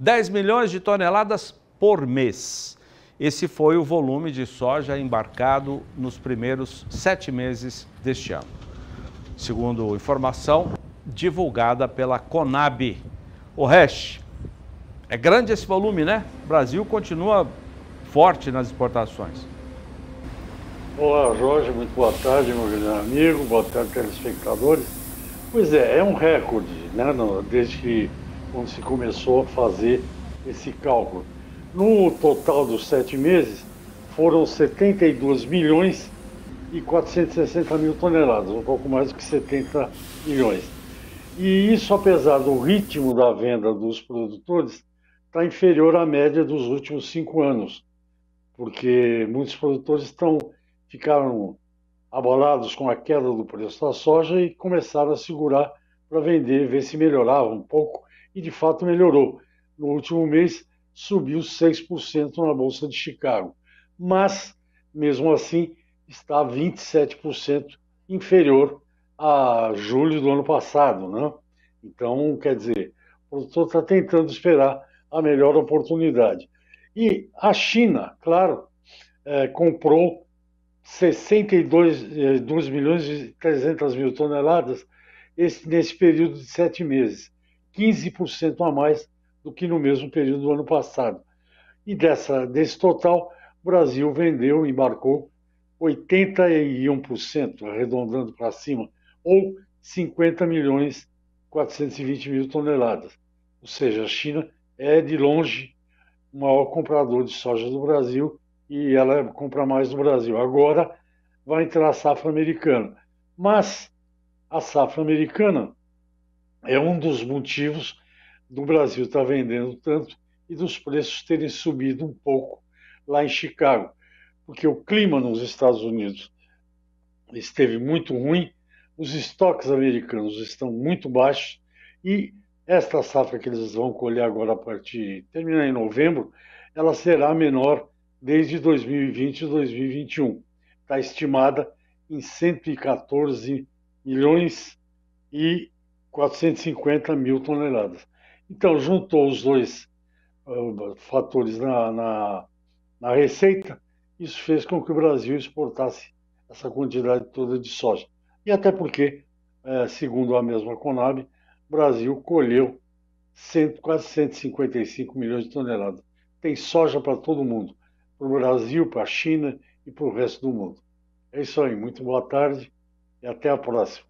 10 milhões de toneladas por mês. Esse foi o volume de soja embarcado nos primeiros sete meses deste ano. Segundo informação divulgada pela Conab. O Resh, é grande esse volume, né? O Brasil continua forte nas exportações. Olá, Jorge, muito boa tarde, meu grande amigo, boa tarde, telespectadores. Pois é, é um recorde, né? Desde que quando se começou a fazer esse cálculo. No total dos sete meses, foram 72 milhões e 460 mil toneladas, um pouco mais do que 70 milhões. E isso, apesar do ritmo da venda dos produtores, está inferior à média dos últimos cinco anos, porque muitos produtores estão, ficaram abalados com a queda do preço da soja e começaram a segurar para vender, ver se melhorava um pouco e de fato melhorou. No último mês subiu 6% na Bolsa de Chicago, mas mesmo assim está 27% inferior a julho do ano passado. Né? Então, quer dizer, o produtor está tentando esperar a melhor oportunidade. E a China, claro, é, comprou 62 eh, é, milhões e 300 mil toneladas esse, nesse período de sete meses. 15% a mais do que no mesmo período do ano passado. E dessa, desse total, o Brasil vendeu, e embarcou 81%, arredondando para cima, ou 50 milhões 420 mil toneladas. Ou seja, a China é de longe o maior comprador de soja do Brasil e ela compra mais do Brasil. Agora vai entrar a safra americana. Mas a safra americana é um dos motivos do Brasil estar vendendo tanto e dos preços terem subido um pouco lá em Chicago, porque o clima nos Estados Unidos esteve muito ruim, os estoques americanos estão muito baixos e esta safra que eles vão colher agora a partir terminar em novembro, ela será menor desde 2020 e 2021. Está estimada em 114 milhões e 450 mil toneladas. Então, juntou os dois uh, fatores na, na, na receita, isso fez com que o Brasil exportasse essa quantidade toda de soja. E até porque, é, segundo a mesma Conab, o Brasil colheu 100, quase 155 milhões de toneladas. Tem soja para todo mundo, para o Brasil, para a China e para o resto do mundo. É isso aí, muito boa tarde e até a próxima.